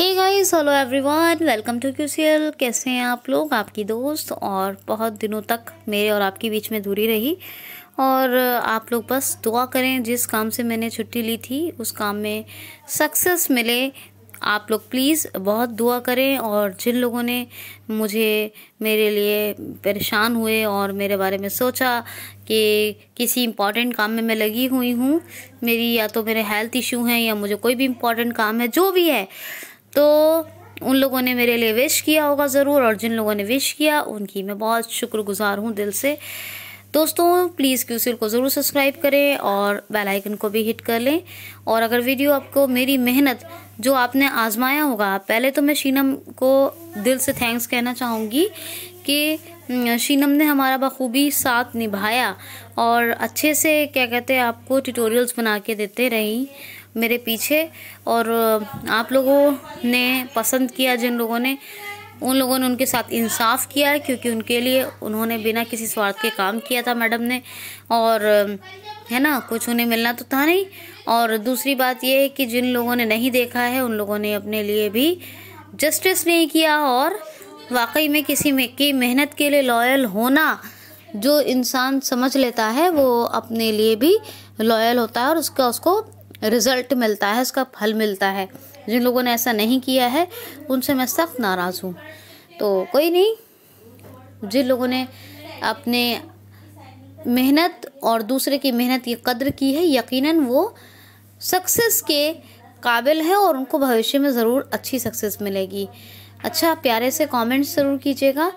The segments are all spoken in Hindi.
Hey guys hello everyone welcome to QCL कैसे हैं आप लोग आपकी दोस्त और बहुत दिनों तक मेरे और आपके बीच में दूरी रही और आप लोग बस दुआ करें जिस काम से मैंने छुट्टी ली थी उस काम में सक्सेस मिले आप लोग प्लीज़ बहुत दुआ करें और जिन लोगों ने मुझे मेरे लिए परेशान हुए और मेरे बारे में सोचा कि किसी इम्पॉर्टेंट काम में मैं लगी हुई हूँ मेरी या तो मेरे हेल्थ इशू हैं या मुझे कोई भी इम्पॉर्टेंट काम है जो भी है तो उन लोगों ने मेरे लिए विश किया होगा ज़रूर और जिन लोगों ने विश किया उनकी मैं बहुत शुक्रगुजार हूँ दिल से दोस्तों प्लीज़ क्यूसिल को ज़रूर सब्सक्राइब करें और बेल आइकन को भी हिट कर लें और अगर वीडियो आपको मेरी मेहनत जो आपने आजमाया होगा पहले तो मैं शीनम को दिल से थैंक्स कहना चाहूँगी कि शीनम ने हमारा बखूबी साथ निभाया और अच्छे से क्या कहते हैं आपको ट्यूटोरियल्स बना के देते रहीं मेरे पीछे और आप लोगों ने पसंद किया जिन लोगों ने उन लोगों ने उनके साथ इंसाफ किया क्योंकि उनके लिए उन्होंने बिना किसी स्वार्थ के काम किया था मैडम ने और है ना कुछ उन्हें मिलना तो था नहीं और दूसरी बात यह है कि जिन लोगों ने नहीं देखा है उन लोगों ने अपने लिए भी जस्टिस नहीं किया और वाकई में किसी में की मेहनत के लिए लॉयल होना जो इंसान समझ लेता है वो अपने लिए भी लॉयल होता है और उसका उसको रिज़ल्ट मिलता है उसका फल मिलता है जिन लोगों ने ऐसा नहीं किया है उनसे मैं सख्त नाराज़ हूँ तो कोई नहीं जिन लोगों ने अपने मेहनत और दूसरे की मेहनत की कदर की है यकीनन वो सक्सेस के काबिल है और उनको भविष्य में ज़रूर अच्छी सक्सेस मिलेगी अच्छा प्यारे से कमेंट्स ज़रूर कीजिएगा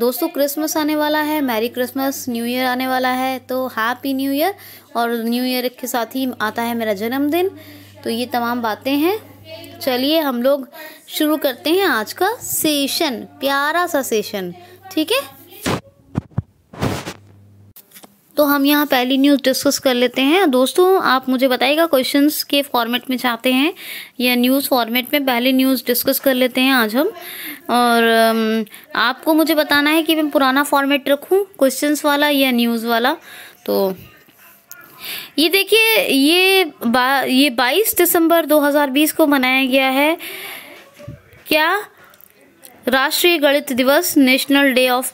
दोस्तों क्रिसमस आने वाला है मैरी क्रिसमस न्यू ईयर आने वाला है तो हैप्पी न्यू ईयर और न्यू ईयर के साथ ही आता है मेरा जन्मदिन तो ये तमाम बातें हैं चलिए हम लोग शुरू करते हैं आज का सेशन प्यारा सा सेशन ठीक है तो हम यहाँ पहली न्यूज़ डिस्कस कर लेते हैं दोस्तों आप मुझे बताइएगा क्वेश्चंस के फॉर्मेट में चाहते हैं या न्यूज़ फॉर्मेट में पहली न्यूज़ डिस्कस कर लेते हैं आज हम और um, आपको मुझे बताना है कि मैं पुराना फॉर्मेट रखूँ क्वेश्चंस वाला या न्यूज़ वाला तो ये देखिए ये बा ये बाईस दिसंबर दो को मनाया गया है क्या राष्ट्रीय गणित दिवस national day of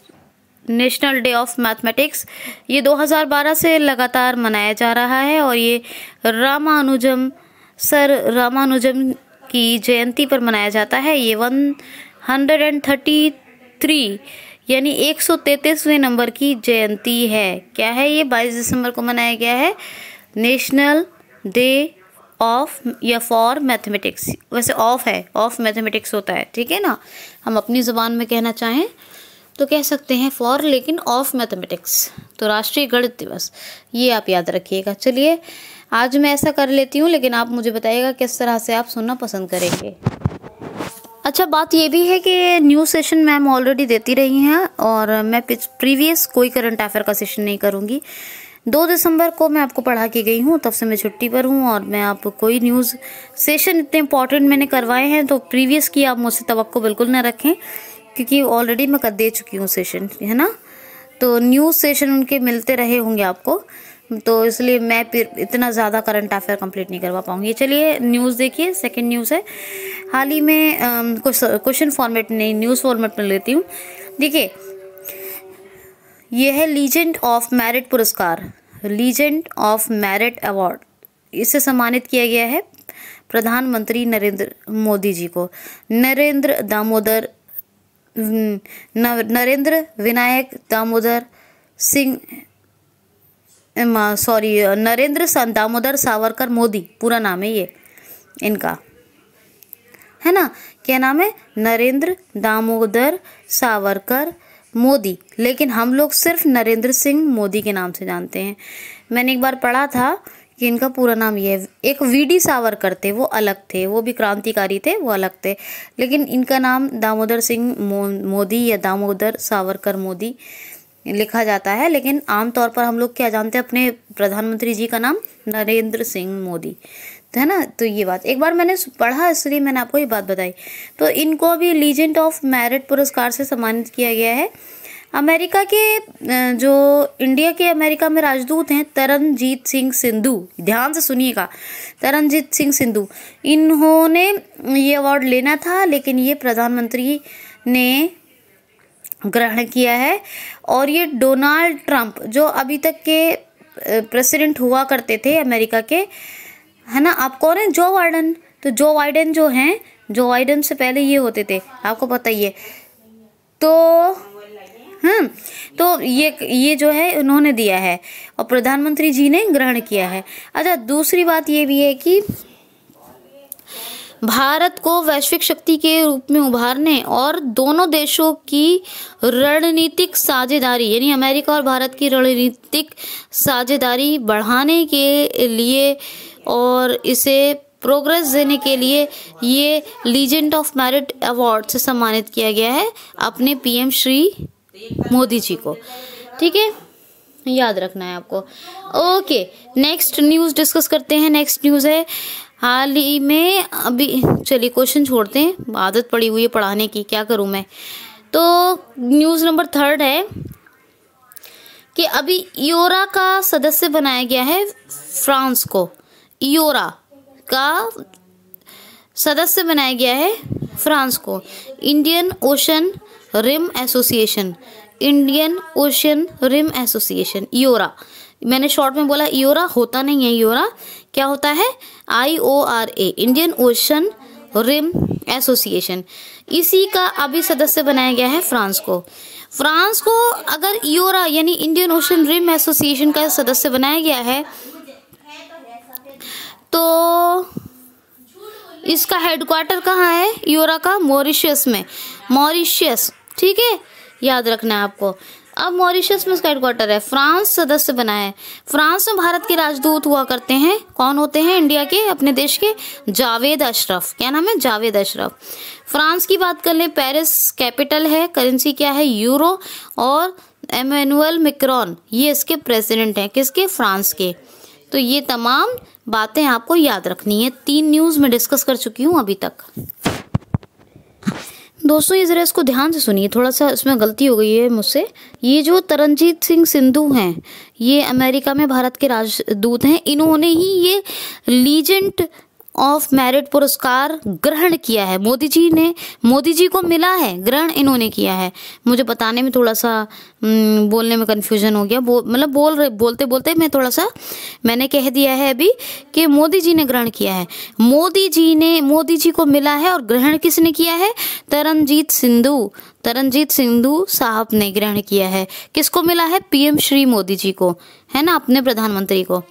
national day of mathematics ये 2012 से लगातार मनाया जा रहा है और ये रामानुजम सर रामानुजम की जयंती पर मनाया जाता है ये one hundred and thirty three यानी एक सौ तैंतीसवें नंबर की जयंती है क्या है ये बाईस दिसंबर को मनाया गया है नेशनल डे ऑफ या फॉर मैथमेटिक्स वैसे ऑफ है ऑफ मैथमेटिक्स होता है ठीक है ना हम अपनी ज़ुबान में कहना चाहें तो कह सकते हैं फॉर लेकिन ऑफ मैथमेटिक्स तो राष्ट्रीय गणित दिवस ये आप याद रखिएगा चलिए आज मैं ऐसा कर लेती हूँ लेकिन आप मुझे बताइएगा किस तरह से आप सुनना पसंद करेंगे अच्छा बात ये भी है कि न्यू सेशन मैम ऑलरेडी देती रही हैं और मैं प्रीवियस कोई करंट अफेयर का सेशन नहीं करूँगी दो दिसंबर को मैं आपको पढ़ा के गई हूँ तब से मैं छुट्टी पर हूँ और मैं आप कोई न्यूज़ सेशन इतने इंपॉर्टेंट मैंने करवाए हैं तो प्रीवियस की आप मुझसे तो बिल्कुल ना रखें क्योंकि ऑलरेडी मैं कर दे चुकी हूँ सेशन है ना तो न्यूज़ सेशन उनके मिलते रहे होंगे आपको तो इसलिए मैं फिर इतना ज़्यादा करंट अफेयर कंप्लीट नहीं करवा पाऊँगी चलिए न्यूज़ देखिए सेकंड न्यूज़ है हाल ही में क्वेश्चन फॉर्मेट नहीं न्यूज़ फॉर्मेट में लेती हूँ देखिए यह है लीजेंड ऑफ मैरिट पुरस्कार लीजेंड ऑफ मेरिट अवार्ड इसे सम्मानित किया गया है प्रधानमंत्री नरेंद्र मोदी जी को नरेंद्र दामोदर नरेंद्र विनायक दामोदर सिंह सॉरी नरेंद्र दामोदर सावरकर मोदी पूरा नाम है ये इनका है ना क्या नाम है नरेंद्र दामोदर सावरकर मोदी लेकिन हम लोग सिर्फ नरेंद्र सिंह मोदी के नाम से जानते हैं मैंने एक बार पढ़ा था कि इनका पूरा नाम ये है एक वी डी सावरकर थे वो अलग थे वो भी क्रांतिकारी थे वो अलग थे लेकिन इनका नाम दामोदर सिंह मोदी या दामोदर सावरकर मोदी लिखा जाता है लेकिन आमतौर पर हम लोग क्या जानते हैं अपने प्रधानमंत्री जी का नाम नरेंद्र सिंह मोदी है ना तो ये बात एक बार मैंने पढ़ा इसलिए मैंने आपको ये बात बताई तो इनको भी लीजेंड ऑफ मेरिट पुरस्कार से सम्मानित किया गया है अमेरिका के जो इंडिया के अमेरिका में राजदूत हैं तरनजीत सिंह सिंधु ध्यान से सुनिएगा तरनजीत सिंह सिंधु इन्होंने ये अवार्ड लेना था लेकिन ये प्रधानमंत्री ने ग्रहण किया है और ये डोनाल्ड ट्रंप जो अभी तक के प्रेसिडेंट हुआ करते थे अमेरिका के है ना आप कौन हैं जो बाइडन तो जो बाइडन जो हैं जो बाइडन से पहले ये होते थे आपको पता ही है तो हम्म तो ये ये जो है उन्होंने दिया है और प्रधानमंत्री जी ने ग्रहण किया है अच्छा दूसरी बात ये भी है कि भारत को वैश्विक शक्ति के रूप में उभारने और दोनों देशों की रणनीतिक साझेदारी यानी अमेरिका और भारत की रणनीतिक साझेदारी बढ़ाने के लिए और इसे प्रोग्रेस देने के लिए ये लीजेंड ऑफ मेरिट अवार्ड से सम्मानित किया गया है अपने पीएम श्री मोदी जी को ठीक है याद रखना है आपको ओके नेक्स्ट न्यूज़ डिस्कस करते हैं नेक्स्ट न्यूज़ है हाल ही में अभी चलिए क्वेश्चन छोड़ते हैं आदत पड़ी हुई है पढ़ाने की क्या करूँ मैं तो न्यूज़ नंबर थर्ड है कि अभी योरा का सदस्य बनाया गया है फ्रांस को योरा का सदस्य बनाया गया है फ्रांस को Indian ocean rim association Indian ocean rim association IORA मैंने शॉर्ट में बोला योरा होता नहीं है योरा क्या होता है I O R A Indian ocean rim association इसी का अभी सदस्य बनाया गया है फ्रांस को फ्रांस को अगर योरा यानी इंडियन ओशन रिम एसोसिएशन का सदस्य बनाया गया है तो इसका हेडक्वार्टर कहाँ है योरा का मॉरिशियस में मॉरिशियस ठीक है याद रखना है आपको अब मॉरिशस में उसका हेडक्वार्टर है फ्रांस सदस्य बना है फ्रांस में भारत के राजदूत हुआ करते हैं कौन होते हैं इंडिया के अपने देश के जावेद अशरफ क्या नाम है जावेद अशरफ फ्रांस की बात कर लें पेरिस कैपिटल है करेंसी क्या है यूरो और एमेनुअल मिक्रॉन ये इसके प्रेसिडेंट हैं किसके फ्रांस के तो ये तमाम बातें आपको याद रखनी है तीन न्यूज़ में डिस्कस कर चुकी हूँ अभी तक दोस्तों ये ज़रा इसको ध्यान से सुनिए थोड़ा सा इसमें गलती हो गई है मुझसे ये जो तरनजीत सिंह सिंधु हैं ये अमेरिका में भारत के राजदूत हैं इन्होंने ही ये लीजेंट ऑफ मेरिट पुरस्कार ग्रहण किया है मोदी जी ने मोदी जी को मिला है ग्रहण इन्होंने किया है मुझे बताने में थोड़ा सा हम्म, बोलने में कन्फ्यूजन हो गया बो, मतलब बोल रहे बोलते बोलते मैं थोड़ा सा मैंने कह दिया है अभी कि मोदी जी ने ग्रहण किया है मोदी जी ने मोदी जी को मिला है और ग्रहण किसने किया है तरनजीत सिंधु तरनजीत सिंधु साहब ने ग्रहण किया है किसको मिला है पीएम श्री मोदी जी को है ना अपने प्रधानमंत्री को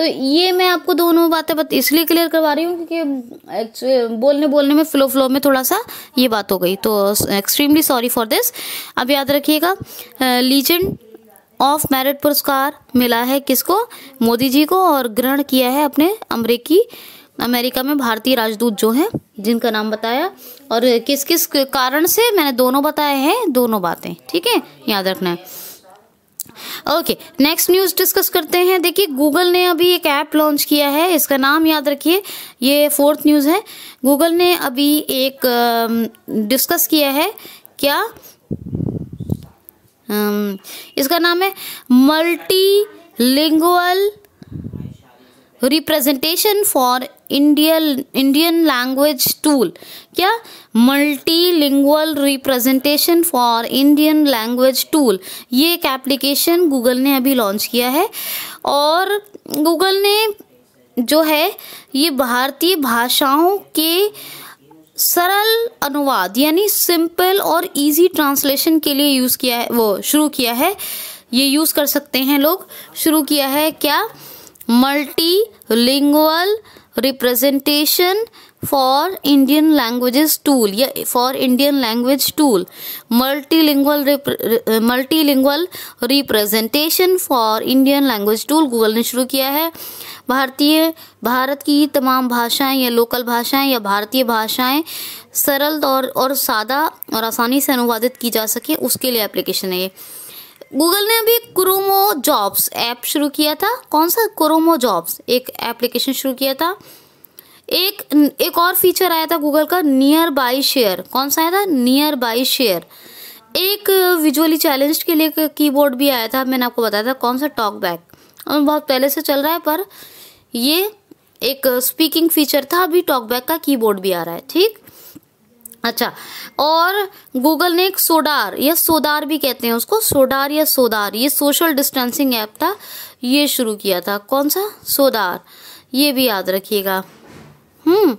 तो ये मैं आपको दोनों बातें बत, इसलिए क्लियर करवा रही हूँ क्योंकि बोलने बोलने में फ्लो फ्लो में थोड़ा सा ये बात हो गई तो एक्सट्रीमली सॉरी फॉर दिस अब याद रखिएगा लीजेंड ऑफ मेरिट पुरस्कार मिला है किसको मोदी जी को और ग्रहण किया है अपने अमरीकी अमेरिका में भारतीय राजदूत जो हैं जिनका नाम बताया और किस किस कारण से मैंने दोनों बताए हैं दोनों बातें ठीक है याद रखना है ओके नेक्स्ट न्यूज़ डिस्कस करते हैं देखिए गूगल ने अभी एक ऐप लॉन्च किया है इसका नाम याद रखिए ये फोर्थ न्यूज़ है गूगल ने अभी एक डिस्कस किया है क्या इसका नाम है multi lingual representation for Indian Indian language tool क्या multilingual representation for Indian language tool ये एक एप्लीकेशन गूगल ने अभी लॉन्च किया है और गूगल ने जो है ये भारतीय भाषाओं के सरल अनुवाद यानी सिंपल और इजी ट्रांसलेशन के लिए यूज़ किया है वो शुरू किया है ये यूज़ कर सकते हैं लोग शुरू किया है क्या multi lingual representation for Indian languages tool या for Indian language tool multilingual multilingual representation for Indian language tool Google ने शुरू किया है भारतीय भारत की तमाम भाषाएं या लोकल भाषाएं या भारतीय भाषाएं सरल और और सादा और आसानी से अनुवादित की जा सके उसके लिए एप्लीकेशन है ये गूगल ने अभी क्रोमो जॉब्स ऐप शुरू किया था कौन सा क्रोमो जॉब्स एक एप्लीकेशन शुरू किया था एक एक और फीचर आया था गूगल का नियर बाई शेयर कौन सा आया था नियर बाई शेयर एक विजुअली चैलेंज के लिए कीबोर्ड भी आया था मैंने आपको बताया था कौन सा टॉक बैक बहुत पहले से चल रहा है पर ये एक स्पीकिंग फीचर था अभी टॉकबैक का कीबोर्ड भी आ रहा है ठीक अच्छा और गूगल ने एक सोडार या सोदार भी कहते हैं उसको सोडार या सोदार ये सोशल डिस्टेंसिंग ऐप था ये शुरू किया था कौन सा सोदार ये भी याद रखिएगा हम्म।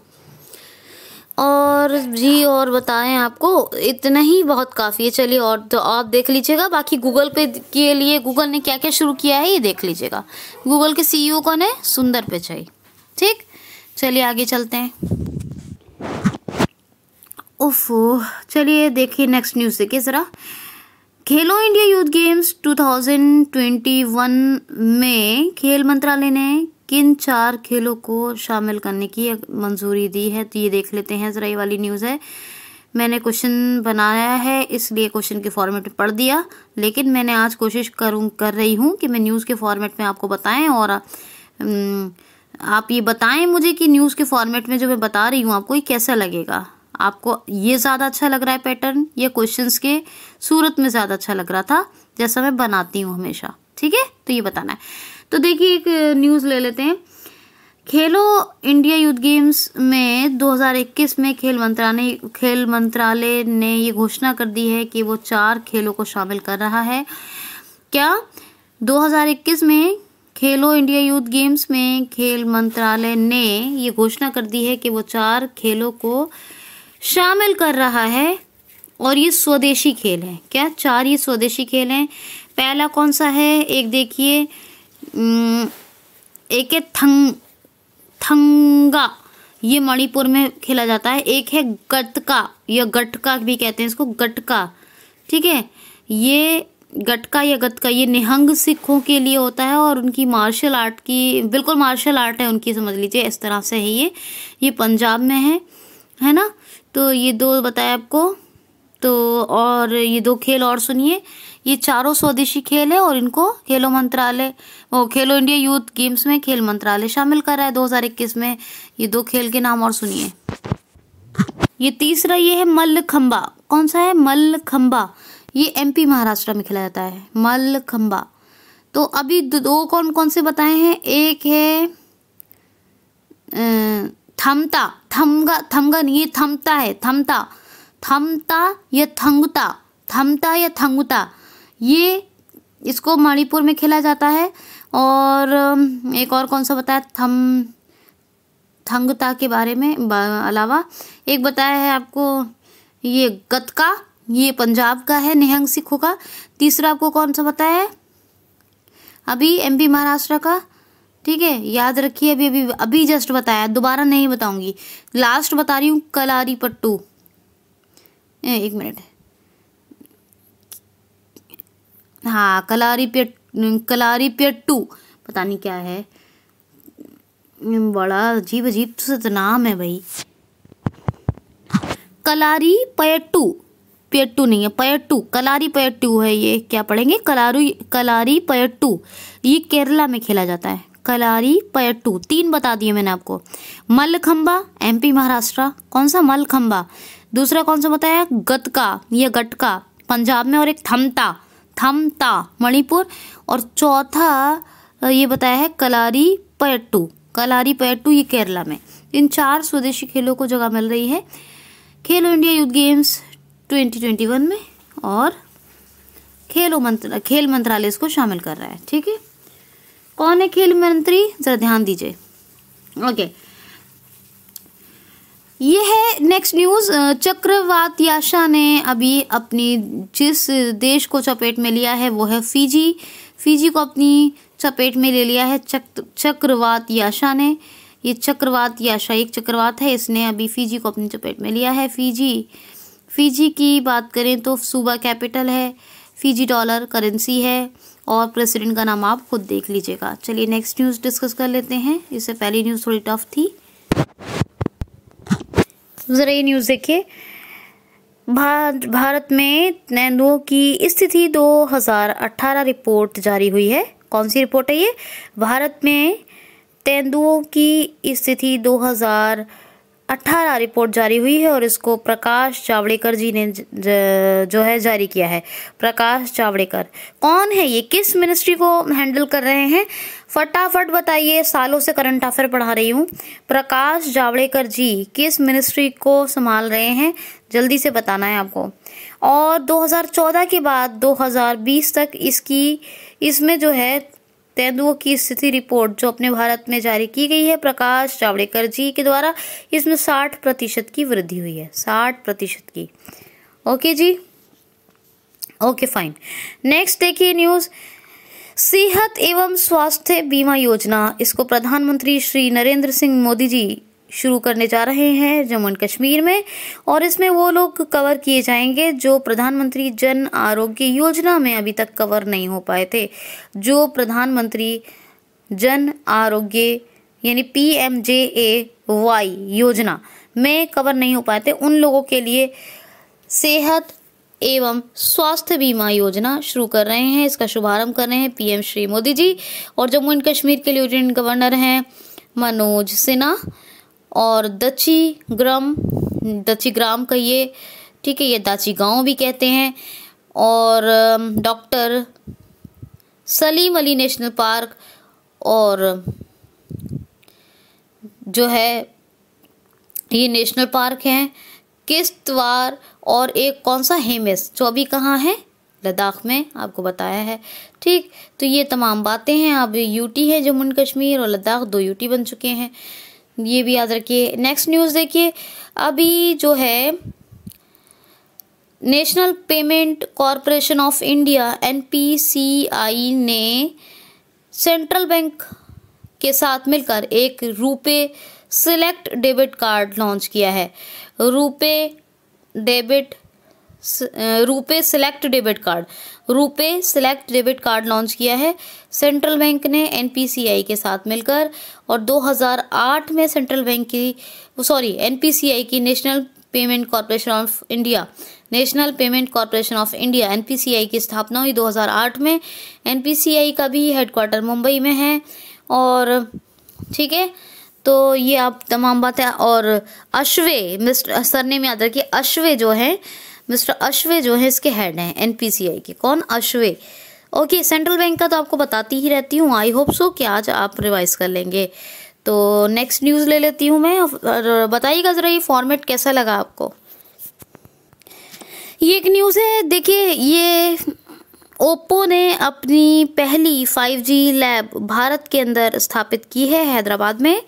और जी और बताएं आपको इतना ही बहुत काफ़ी है चलिए और तो आप देख लीजिएगा बाकी गूगल पे के लिए गूगल ने क्या क्या शुरू किया है ये देख लीजिएगा गूगल के सीईओ e कौन है सुंदर पिचाई ठीक चलिए आगे चलते हैं ओफो चलिए देखिए नेक्स्ट न्यूज़ देखिए ज़रा खेलो इंडिया यूथ गेम्स 2021 में खेल मंत्रालय ने किन चार खेलों को शामिल करने की मंजूरी दी है तो ये देख लेते हैं ज़रा ये वाली न्यूज़ है मैंने क्वेश्चन बनाया है इसलिए क्वेश्चन के फॉर्मेट में पढ़ दिया लेकिन मैंने आज कोशिश करूँ कर रही हूँ कि मैं न्यूज़ के फॉर्मेट में आपको बताएं और आप ये बताएं मुझे कि न्यूज़ के फॉर्मेट में जो मैं बता रही हूँ आपको ये कैसा लगेगा आपको ये ज़्यादा अच्छा लग रहा है पैटर्न ये क्वेश्चन के सूरत में ज़्यादा अच्छा लग रहा था जैसा मैं बनाती हूँ हमेशा ठीक है तो ये बताना है तो देखिए एक न्यूज़ ले लेते हैं खेलो इंडिया यूथ गेम्स में 2021 में खेल मंत्रालय खेल मंत्रालय ने ये घोषणा कर दी है कि वो चार खेलों को शामिल कर रहा है क्या 2021 में खेलो इंडिया यूथ गेम्स में खेल मंत्रालय ने ये घोषणा कर दी है कि वो चार खेलों को शामिल कर रहा है और ये स्वदेशी खेल हैं क्या चार ये स्वदेशी खेल हैं पहला कौन सा है एक देखिए एक है थंग थंगा ये मणिपुर में खेला जाता है एक है गटका या गटका भी कहते हैं इसको गटका ठीक है ये गटका या गतका ये निहंग सिखों के लिए होता है और उनकी मार्शल आर्ट की बिल्कुल मार्शल आर्ट है उनकी समझ लीजिए इस तरह से है ये ये पंजाब में है है ना तो ये दो बताए आपको तो और ये दो खेल और सुनिए ये चारों स्वदेशी खेल है और इनको खेलो मंत्रालय वो खेलो इंडिया यूथ गेम्स में खेल मंत्रालय शामिल कर रहा है 2021 में ये दो खेल के नाम और सुनिए ये तीसरा ये है मल्ल खम्बा कौन सा है मल्ल खम्बा ये एमपी महाराष्ट्र में खेला जाता है मल्ल खम्बा तो अभी दो कौन कौन से बताए हैं एक है थमता थमगा थमगा नहीं ये थमता है थमता थमता या थंगता थमता या थंगता ये इसको मणिपुर में खेला जाता है और एक और कौन सा बताया थम थंगता के बारे में अलावा एक बताया है आपको ये गतका ये पंजाब का है निहंग सिखों का तीसरा आपको कौन सा बताया है अभी एमपी महाराष्ट्र का ठीक है याद रखिए अभी अभी अभी जस्ट बताया दोबारा नहीं बताऊंगी लास्ट बता रही हूँ कलारी पट्टू एक मिनट हाँ कलारी पेट कलारी टू पता नहीं क्या है बड़ा अजीब अजीब तो नाम है भाई कलारी पेट्टू पेटू नहीं है पयट्टू कलारी पयट्टू है ये क्या पढ़ेंगे कलारू कलारी पयट्टू ये केरला में खेला जाता है कलारी पयट्टू तीन बता दिए मैंने आपको मल्लखंबा एमपी महाराष्ट्र कौन सा मल्लखंबा दूसरा कौन सा बताया गतका ये गटका पंजाब में और एक थमता थमता मणिपुर और चौथा ये बताया है कलारी पयट्टू कलारी पयट्टू ये केरला में इन चार स्वदेशी खेलों को जगह मिल रही है खेलो इंडिया यूथ गेम्स 2021 में और खेलो मंत्र खेल मंत्रालय इसको शामिल कर रहा है ठीक है कौन है खेल मंत्री जरा ध्यान दीजिए ओके okay. ये है नेक्स्ट न्यूज चक्रवात याशा ने अभी अपनी जिस देश को चपेट में लिया है वो है फिजी फिजी को अपनी चपेट में ले लिया है चक चक्रवात याशा ने ये चक्रवात याशा एक चक्रवात है इसने अभी फिजी को अपनी चपेट में लिया है फिजी फिजी की बात करें तो सूबा कैपिटल है फिजी डॉलर करेंसी है और प्रेसिडेंट का नाम आप खुद देख लीजिएगा चलिए नेक्स्ट न्यूज़ डिस्कस कर लेते हैं इससे पहली न्यूज़ थोड़ी टफ थी જરાય ન્યૂઝ દેખીએ ભારત મેં તेंदુઓ કી સ્થિતિ 2018 રિપોર્ટ જારી ہوئی હે કонસી રિપોર્ટ હે યે ભારત મેં તेंदુઓ કી સ્થિતિ 2000 18 रिपोर्ट जारी हुई है और इसको प्रकाश जावड़ेकर जी ने जो है जारी किया है प्रकाश जावड़ेकर कौन है ये किस मिनिस्ट्री को हैंडल कर रहे हैं फटाफट बताइए सालों से करंट अफेयर पढ़ा रही हूँ प्रकाश जावड़ेकर जी किस मिनिस्ट्री को संभाल रहे हैं जल्दी से बताना है आपको और 2014 के बाद 2020 तक इसकी इसमें जो है तेंदुओं की स्थिति रिपोर्ट जो अपने भारत में जारी की गई है प्रकाश जावड़ेकर जी के द्वारा इसमें साठ प्रतिशत की वृद्धि हुई है साठ प्रतिशत की ओके जी ओके फाइन नेक्स्ट देखिए न्यूज़ सेहत एवं स्वास्थ्य बीमा योजना इसको प्रधानमंत्री श्री नरेंद्र सिंह मोदी जी शुरू करने जा रहे हैं जम्मू एंड कश्मीर में और इसमें वो लोग कवर किए जाएंगे जो प्रधानमंत्री जन आरोग्य योजना में अभी तक कवर नहीं हो पाए थे जो प्रधानमंत्री जन आरोग्य यानी P M J A Y योजना में कवर नहीं हो पाए थे उन लोगों के लिए सेहत एवं स्वास्थ्य बीमा योजना शुरू कर रहे हैं इसका शुभारंभ कर रहे हैं पीएम श्री मोदी जी और जम्मू एंड कश्मीर के लेफ्टिनेंट गवर्नर हैं मनोज सिन्हा और दची ग्राम दची ग्राम का ये ठीक है ये दाची गांव भी कहते हैं और doctor Salim Ali national park और जो है ये नेशनल पार्क हैं किस्तवार और एक कौन सा हेमेस जो अभी कहाँ है लद्दाख में आपको बताया है ठीक तो ये तमाम बातें हैं अब यूटी है जम्मू एंड कश्मीर और लद्दाख दो यूटी बन चुके हैं ये भी याद रखिए नेक्स्ट न्यूज़ देखिए अभी जो है national payment corporation of India N ने सेंट्रल बैंक के साथ मिलकर एक RuPay select debit card launch किया है RuPay debit RuPay select debit card RuPay select debit card launch किया है सेंट्रल बैंक ने एनपीसीआई के साथ मिलकर और 2008 में सेंट्रल बैंक की सॉरी एनपीसीआई की national payment corporation of India national payment corporation of India NPCI की स्थापना हुई 2008 में एनपीसीआई का भी हेडक्वार्टर मुंबई में है और ठीक है तो ये आप तमाम बातें और अश्वे मिस्टर सर ने याद रखिए अश्वे जो है मिस्टर अश्वे जो है इसके हेड हैं एनपीसीआई के कौन अश्वे ओके सेंट्रल बैंक का तो आपको बताती ही रहती हूँ आई होप सो कि आज आप रिवाइज कर लेंगे तो नेक्स्ट न्यूज़ ले लेती हूँ मैं बताइएगा ज़रा ये फॉर्मेट कैसा लगा आपको ये एक न्यूज़ है देखिए ये ओप्पो ने अपनी पहली 5G लैब भारत के अंदर स्थापित की है हैदराबाद में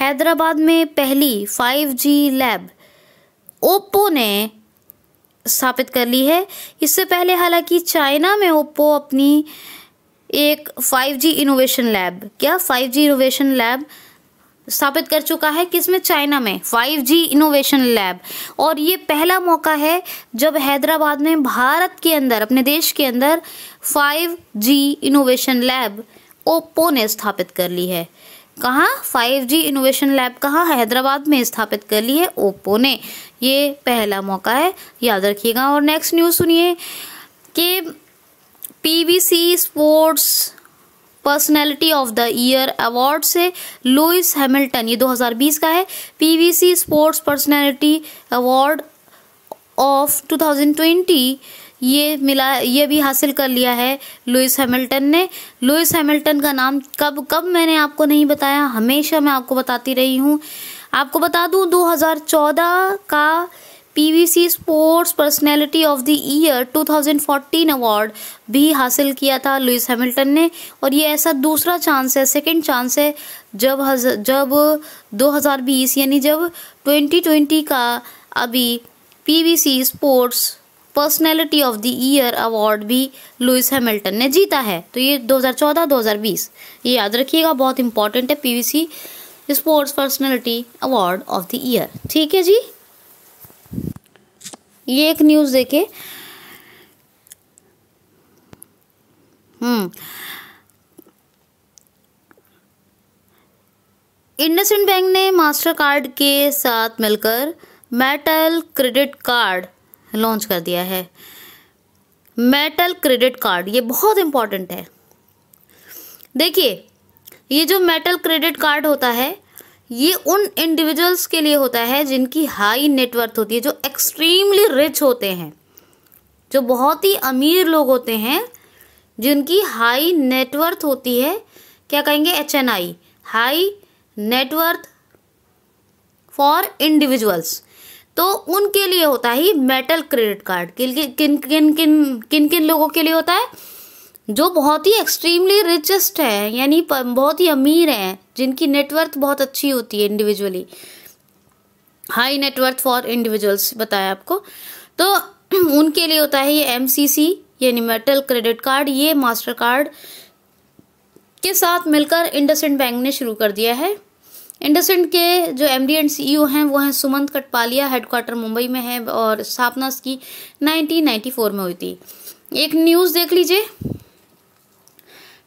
हैदराबाद में पहली 5G लैब ओप्पो ने स्थापित कर ली है इससे पहले हालांकि चाइना में ओप्पो अपनी एक 5G इनोवेशन लैब क्या 5G इनोवेशन लैब स्थापित कर चुका है किसमें चाइना में 5G इनोवेशन लैब और ये पहला मौका है जब हैदराबाद में भारत के अंदर अपने देश के अंदर 5G इनोवेशन लैब ओप्पो ने स्थापित कर ली है कहाँ 5G इनोवेशन लैब कहाँ हैदराबाद में स्थापित कर ली है ओप्पो ने ये पहला मौका है याद रखिएगा और नेक्स्ट न्यूज़ सुनिए कि BBC sports personality of the year award से लुइस हैमिल्टन ये 2020 का है BBC sports personality award of 2020 ये मिला ये भी हासिल कर लिया है लुइस हैमिल्टन ने लुइस हैमिल्टन का नाम कब कब मैंने आपको नहीं बताया हमेशा मैं आपको बताती रही हूँ आपको बता दूँ 2014 का BBC sports personality of the year 2014 award भी हासिल किया था लुइस हैमिल्टन ने और ये ऐसा दूसरा चांस है सेकेंड चांस है जब हज, जब 2020 यानी जब 2020 का अभी BBC sports personality of the year award भी लुइस हैमिल्टन ने जीता है तो ये 2014-2020 ये याद रखिएगा बहुत इंपॉर्टेंट है BBC sports personality award of the year ठीक है जी ये एक न्यूज़ देखे हम्म इंडसइंड बैंक ने मास्टर कार्ड के साथ मिलकर मेटल क्रेडिट कार्ड लॉन्च कर दिया है मेटल क्रेडिट कार्ड ये बहुत इम्पॉर्टेंट है देखिए ये जो मेटल क्रेडिट कार्ड होता है ये उन इंडिविजुअल्स के लिए होता है जिनकी हाई नेटवर्थ होती है जो एक्सट्रीमली रिच होते हैं जो बहुत ही अमीर लोग होते हैं जिनकी हाई नेटवर्थ होती है क्या कहेंगे H N I high net worth for individuals तो उनके लिए होता है मेटल क्रेडिट कार्ड किन किन किन किन किन किन लोगों के लिए होता है जो बहुत ही एक्सट्रीमली रिचेस्ट है यानी बहुत ही अमीर हैं जिनकी नेटवर्थ बहुत अच्छी होती है individually high net worth for individuals बताया आपको तो उनके लिए होता है ये एम यानी मेटल क्रेडिट कार्ड ये मास्टर कार्ड के साथ मिलकर इंडसइंड बैंक ने शुरू कर दिया है इंडसेंट के जो एम डी एंड सी हैं वो हैं सुमंत कटपालिया हेडक्वार्टर मुंबई में है और स्थापना इसकी 1994 में हुई थी एक न्यूज़ देख लीजिए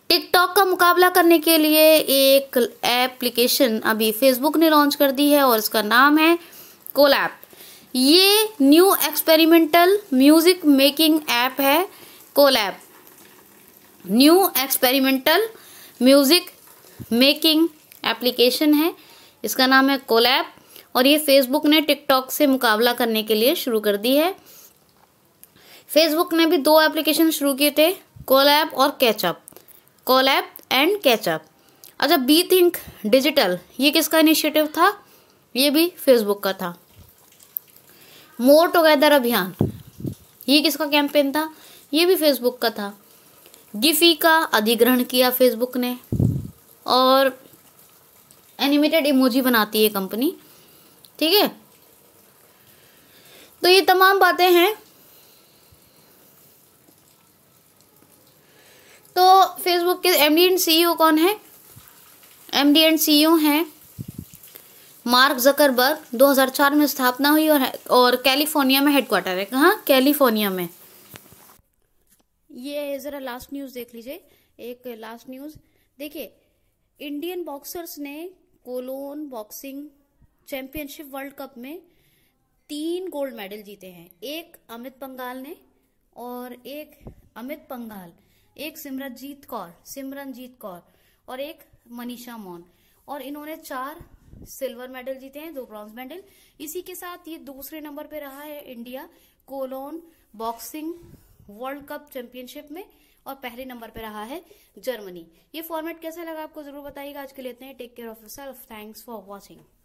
टिकटॉक का मुकाबला करने के लिए एक एप्लीकेशन अभी फेसबुक ने लॉन्च कर दी है और इसका नाम है कोलैप ये new experimental music making app है Collab new experimental music making application है इसका नाम है कोलैप और ये फेसबुक ने टिकटॉक से मुकाबला करने के लिए शुरू कर दी है फेसबुक ने भी दो एप्लीकेशन शुरू किए थे कोलैप और कैचअप कोलैप एंड कैचअप अच्छा बी थिंक डिजिटल ये किसका इनिशिएटिव था ये भी फेसबुक का था मोर टुगेदर अभियान ये किसका कैंपेन था ये भी फेसबुक का था गिफी का अधिग्रहण किया फेसबुक ने और एनिमेटेड इमोजी बनाती है कंपनी ठीक है तो ये तमाम बातें हैं तो फेसबुक के एम डी एंड सीईओ कौन है एम डी एंड सीईओ हैं मार्क जकरबर्ग 2004 में स्थापना हुई और और कैलिफोर्निया में हेडक्वार्टर है कहाँ कैलिफोर्निया में ये है ज़रा लास्ट न्यूज़ देख लीजिए एक लास्ट न्यूज़ देखिए इंडियन बॉक्सर्स ने Cologne boxing championship world cup में तीन गोल्ड मेडल जीते हैं एक अमित पंगाल ने और एक अमित पंगाल एक सिमरनजीत कौर सिमरनजीत कौर और एक मनीषा मौन और इन्होंने चार सिल्वर मेडल जीते हैं दो ब्रॉन्ज मेडल इसी के साथ ये दूसरे नंबर पे रहा है India Cologne boxing world cup championship में और पहले नंबर पर रहा है जर्मनी ये फॉर्मेट कैसा लगा आपको जरूर बताइएगा आज के लिए इतने take care of yourself thanks for watching